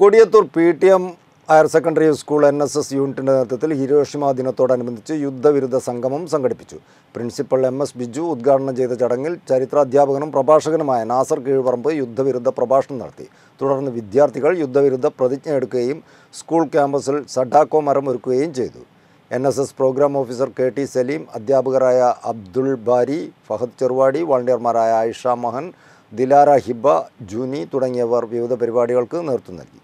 Kodiyathur P T M higher secondary school N S S യൂണിറ്റിൻ്റെ നേതൃത്വത്തിൽ Hiroshima ദിനത്തോടനുബന്ധിച്ച് യുദ്ധവിരുദ്ധ സംഗമം സംഘടിപ്പിച്ചു പ്രിൻസിപ്പൽ എം എസ് ബിജു ഉദ്ഘാടനം ചെയ്ത ചടങ്ങിൽ ചരിത്രാധ്യാപകനും പ്രഭാഷകനുമായ നാസർ കീഴ്പറമ്പ് യുദ്ധവിരുദ്ധ പ്രഭാഷണം നടത്തി തുടർന്ന് വിദ്യാർത്ഥികൾ യുദ്ധവിരുദ്ധ പ്രതിജ്ഞ എടുക്കുകയും സ്കൂൾ ക്യാമ്പസിൽ സഡാക്കോ മരം ഒരുക്കുകയും ചെയ്തു N S S programme officer K T Saleem അധ്യാപകരായ അബ്ദുൾ ബാരി ഫഹദ് ചെറുവാടി വളണ്ടിയർമാരായ ആയിഷ മഹൻ ദിലാര ഹിബ ജൂനി തുടങ്ങിയവർ വിവിധ പരിപാടികൾക്ക് നേതൃത്വം നൽകി